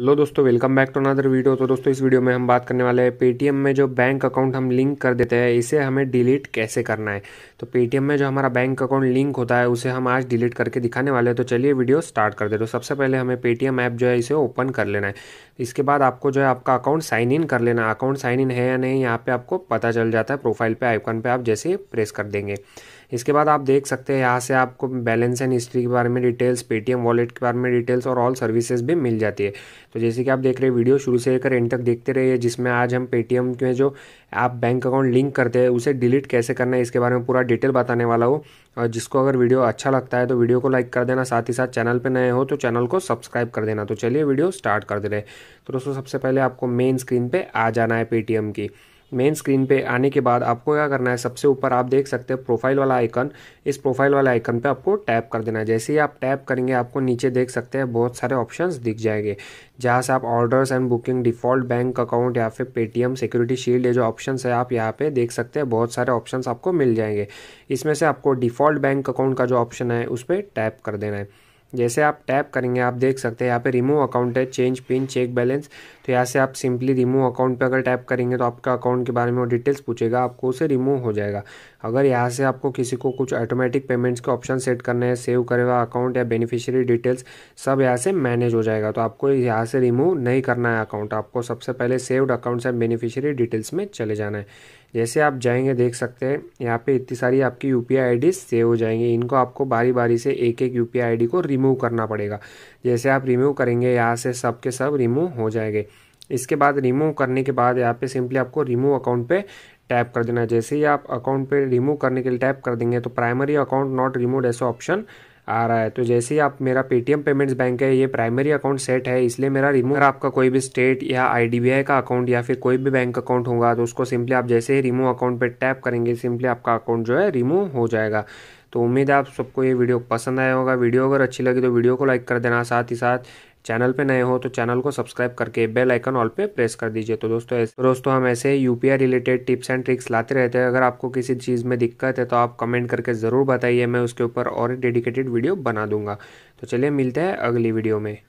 hello दोस्तों welcome back to another video तो दोस्तों इस वीडियो में हम बात करने वाले हैं पेटीएम में जो बैंक अकाउंट हम लिंक कर देते हैं इसे हमें डिलीट कैसे करना है तो पेटीएम में जो हमारा बैंक अकाउंट लिंक होता है उसे हम आज डिलीट करके दिखाने वाले हैं तो चलिए वीडियो स्टार्ट कर दे तो सबसे पहले हमें पेटीएम ऐप जो है इसे ओपन कर लेना है इसके बाद आपको जो है आपका अकाउंट साइन इन कर लेना अकाउंट साइन इन है या नहीं यहाँ पर आपको पता चल जाता है प्रोफाइल पर आइकॉन पर आप जैसे प्रेस कर देंगे इसके बाद आप देख सकते हैं यहाँ से आपको बैलेंस एंड हिस्ट्री के बारे में डिटेल्स पेटीएम वॉलेट के बारे में डिटेल्स और ऑल सर्विसेज भी मिल जाती है तो जैसे कि आप देख रहे हैं वीडियो शुरू से लेकर एंड तक देखते रहिए जिसमें आज हम पेटीएम के जो आप बैंक अकाउंट लिंक करते हैं उसे डिलीट कैसे करना है इसके बारे में पूरा डिटेल बताने वाला हो और जिसको अगर वीडियो अच्छा लगता है तो वीडियो को लाइक कर देना साथ ही साथ चैनल पर नए हो तो चैनल को सब्सक्राइब कर देना तो चलिए वीडियो स्टार्ट कर दे रहे तो दोस्तों सबसे पहले आपको मेन स्क्रीन पर आ जाना है पेटीएम की मेन स्क्रीन पे आने के बाद आपको क्या करना है सबसे ऊपर आप देख सकते हैं प्रोफाइल वाला आइकन इस प्रोफाइल वाला आइकन पे आपको टैप कर देना है जैसे ही आप टैप करेंगे आपको नीचे देख सकते हैं बहुत सारे ऑप्शंस दिख जाएंगे जहाँ से आप orders and booking default bank account या फिर पेटीएम सिक्योरिटी शील्ड ये जो ऑप्शन है आप यहाँ पे देख सकते हैं बहुत सारे ऑप्शन आपको मिल जाएंगे इसमें से आपको डिफॉल्ट बैंक अकाउंट का जो ऑप्शन है उस पर टैप कर देना है जैसे आप टैप करेंगे आप देख सकते हैं यहाँ पे रिमूव अकाउंट है चेंज पिन चेक बैलेंस तो यहाँ से आप सिंपली रिमूव अकाउंट पे अगर टैप करेंगे तो आपका अकाउंट के बारे में वो डिटेल्स पूछेगा आपको उसे रिमूव हो जाएगा अगर यहाँ से आपको किसी को कुछ ऑटोमेटिक पेमेंट्स के ऑप्शन सेट करने हैं सेव करे हुआ अकाउंट या बेनिफिशियरी डिटेल्स सब यहाँ से मैनेज हो जाएगा तो आपको यहाँ से रिमूव नहीं करना है अकाउंट आपको सबसे पहले सेव्ड अकाउंट्स से बेनिफिशियरी डिटेल्स में चले जाना है जैसे आप जाएंगे देख सकते हैं यहाँ पे इतनी सारी आपकी यू पी आई सेव हो जाएंगे इनको आपको बारी बारी से एक एक यू पी आई को रिमूव करना पड़ेगा जैसे आप रिमूव करेंगे यहाँ से सब के सब रिमूव हो जाएंगे इसके बाद रिमूव करने के बाद यहाँ पे सिंपली आपको रिमूव अकाउंट पे टैप कर देना है जैसे ही आप अकाउंट पे रिमूव करने के लिए टैप कर देंगे तो प्राइमरी अकाउंट नॉट रिमूव ऐसा ऑप्शन आ रहा है तो जैसे ही आप मेरा पेटीएम पेमेंट्स बैंक है ये प्राइमरी अकाउंट सेट है इसलिए मेरा रिमूव आपका कोई भी स्टेट या आई का अकाउंट या फिर कोई भी बैंक अकाउंट होगा तो उसको सिंपली आप जैसे ही रिमूव अकाउंट पर टैप करेंगे सिंपली आपका अकाउंट जो है रिमूव हो जाएगा तो उम्मीद है आप सबको ये वीडियो पसंद आया होगा वीडियो अगर अच्छी लगी तो वीडियो को लाइक कर देना साथ ही साथ चैनल पे नए हो तो चैनल को सब्सक्राइब करके बेल आइकन ऑल पे प्रेस कर दीजिए तो दोस्तों ऐसे दोस्तों हम ऐसे UPI related tips and tricks लाते रहते हैं अगर आपको किसी चीज़ में दिक्कत है तो आप कमेंट करके ज़रूर बताइए मैं उसके ऊपर और डेडिकेटेड वीडियो बना दूंगा तो चलिए मिलते हैं अगली वीडियो में